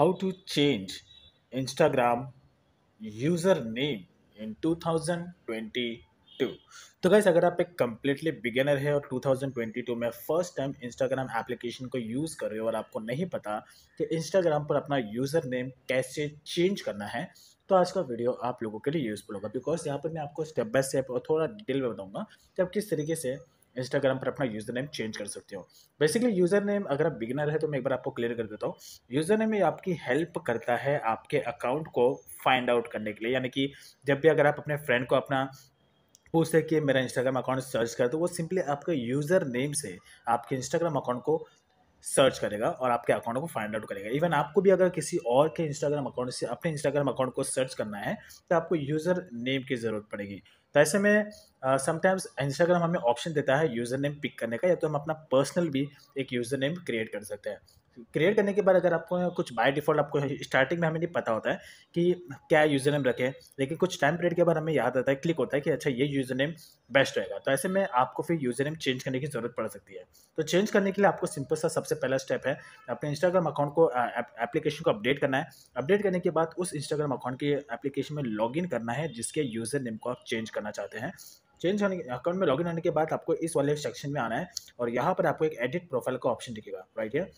how to change Instagram username in 2022 तो gas अगर आप एक कम्प्लीटली बिगेनर है और 2022 में फर्स्ट टाइम इंस्टाग्राम एप्लीकेशन को यूज़ कर रहे हो और आपको नहीं पता कि इंस्टाग्राम पर अपना यूज़र नेम कैसे चेंज करना है तो आज का वीडियो आप लोगों के लिए यूज़फुल होगा बिकॉज यहाँ पर मैं आपको स्टेप बाय स्टेप और थोड़ा डिटेल में बताऊँगा कि आप किस तरीके से इंस्टाग्राम पर अपना यूज़र नेम चेंज कर सकते हो बेसिकली यूज़र नेम अगर आप बिगिनर है तो मैं एक बार आपको क्लियर कर देता हूँ यूज़र नेम ये आपकी हेल्प करता है आपके अकाउंट को फाइंड आउट करने के लिए यानी कि जब भी अगर आप अपने फ्रेंड को अपना पूछते हैं कि मेरा इंस्टाग्राम अकाउंट सर्च कर तो वो सिंपली आपके यूज़र नेम से आपके इंस्टाग्राम अकाउंट को सर्च करेगा और आपके अकाउंट को फाइंड आउट करेगा इवन आपको भी अगर किसी और के इंस्टाग्राम अकाउंट से अपने इंस्टाग्राम अकाउंट को सर्च करना है तो आपको यूज़र नेम की ज़रूरत पड़ेगी तो ऐसे में समटाइम्स uh, इंस्टाग्राम हमें ऑप्शन देता है यूज़र नेम पिक करने का या तो हम अपना पर्सनल भी एक यूज़र नेम क्रिएट कर सकते हैं क्रिएट करने के बाद अगर आपको कुछ बाय डिफ़ॉल्ट आपको स्टार्टिंग में हमें नहीं पता होता है कि क्या यूज़र नेम रखें लेकिन कुछ टाइम पीरियड के बाद हमें याद आता है क्लिक होता है कि अच्छा ये यूज़र नेम बेस्ट रहेगा तो ऐसे में आपको फिर यूज़र नेम चेंज करने की ज़रूरत पड़ सकती है तो चेंज करने के लिए आपको सिंपल सा सबसे पहला स्टेप है अपने इंस्टाग्राम अकाउंट को एप्लीकेशन को अपडेट करना है अपडेट करने के बाद उस इंस्टाग्राम अकाउंट के एप्लीकेशन में लॉगिन करना है जिसके यूज़र नेम को आप चेंज करना चाहते हैं चेंज होने अकाउंट में लॉगिन होने के बाद आपको इस वाले सेक्शन में आना है और यहाँ पर आपको एक एडिट प्रोफाइल का ऑप्शन दिखेगा राइट है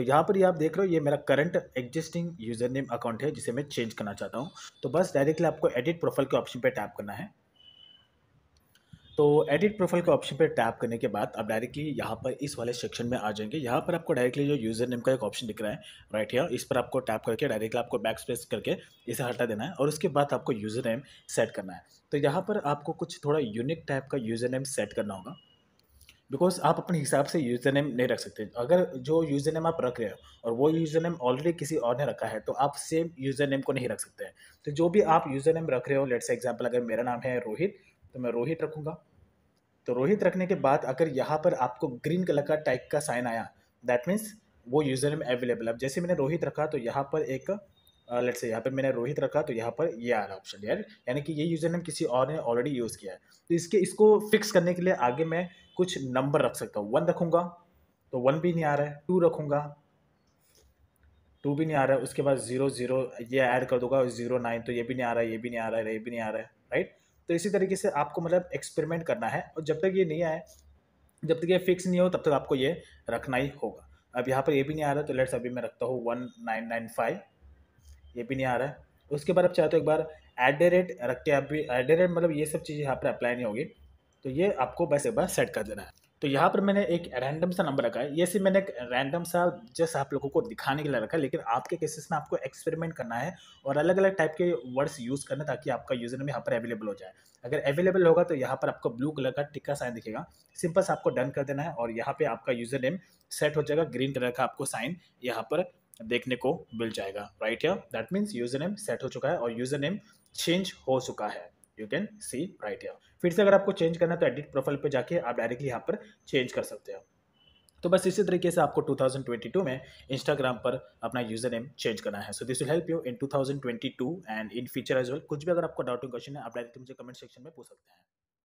तो यहाँ पर ये आप देख रहे हो ये मेरा current existing user name account है जिसे मैं चेंज करना चाहता हूँ तो बस डायरेक्टली आपको एडिट प्रोफाइल के ऑप्शन पर टैप करना है तो एडिट प्रोफाइल के ऑप्शन पर टैप करने के बाद आप डायरेक्टली यहाँ पर इस वाले सेक्शन में आ जाएंगे यहाँ पर आपको डायरेक्टली जो यूज़र नेम का एक ऑप्शन दिख रहा है राइट यहाँ इस पर आपको टैप करके डायरेक्टली आपको बैक स्पेस करके इसे हटा देना है और उसके बाद आपको यूज़र नेम सेट करना है तो यहाँ पर आपको कुछ थोड़ा यूनिक टाइप का यूज़र नेम सेट करना होगा बिकॉज आप अपने हिसाब से यूज़र नेम नहीं रख सकते अगर जो यूज़र नेम आप रख रहे हो और वो यूज़र नेम ऑलरेडी किसी और ने रखा है तो आप सेम यूज़र नेम को नहीं रख सकते हैं तो जो भी आप यूज़र नेम रख रहे हो लेट्स एग्जाम्पल अगर मेरा नाम है रोहित तो मैं रोहित रखूँगा तो रोहित रखने के बाद अगर यहाँ पर आपको ग्रीन कलर का टाइप का साइन आया दैट मीन्स वो यूज़र नेम अवेलेबल अब जैसे मैंने रोहित रखा तो यहाँ पर एक लेट से यहाँ पर मैंने रोहित रखा तो यहाँ पर ये आ रहा ऑप्शन यार यानी कि ये यूज़र नेम किसी और ने ऑलरेडी यूज़ किया है तो इसके इसको फिक्स करने के लिए आगे मैं कुछ नंबर रख सकता हूँ वन रखूँगा तो वन भी नहीं आ रहा है टू रखूँगा टू भी नहीं आ रहा है उसके बाद ज़ीरो ज़ीरो ये ऐड कर दूंगा ज़ीरो नाइन तो ये भी नहीं आ रहा है ये भी नहीं आ रहा है ये भी नहीं आ रहा है राइट तो इसी तरीके से आपको मतलब एक्सपेरिमेंट करना है और जब तक ये नहीं आए जब तक ये फिक्स नहीं हो तब तक आपको ये रखना ही होगा अब यहाँ पर ये भी नहीं आ रहा तो लेट्स अभी मैं रखता हूँ वन नाइन नाइन फाइव ये भी नहीं आ रहा है उसके बाद आप चाहते हो तो एक बार एट द रेट रख के आप भी एट द रेट मतलब ये सब चीज़ें यहाँ पर अप्लाई नहीं होगी तो ये आपको बस एक बार सेट कर देना है तो यहाँ पर मैंने एक रैंडम सा नंबर रखा है ये सिर्फ मैंने एक रैंडम सा जस्ट आप लोगों को दिखाने के लिए रखा है लेकिन आपके केसेस में आपको एक्सपेरिमेंट करना है और अलग अलग टाइप के वर्ड्स यूज़ करना ताकि आपका यूज़र में यहाँ पर अवेलेबल हो जाए अगर अवेलेबल होगा तो यहाँ पर आपको ब्लू कलर का टिक्का साइन दिखेगा सिंपल सा आपको डन कर देना है और यहाँ पर आपका यूज़र नेम सेट हो जाएगा ग्रीन कलर का आपको साइन यहाँ पर देखने को मिल जाएगा राइट या that means user name set हो चुका है और यूजर नेम चेंज हो चुका है यू कैन सी राइट या फिर से अगर आपको चेंज करना है तो एडिट प्रोफाइल पे जाके आप डायरेक्टली यहाँ पर चेंज कर सकते हैं तो बस इसी तरीके से आपको 2022 में इंस्टाग्राम पर अपना यूजर नेम चेंज करना है so this will help you in 2022 and in future as well कुछ भी अगर आपको डाउटिंग क्वेश्चन है आप डायरेक्टली मुझे कमेंट सेक्शन में पूछ सकते हैं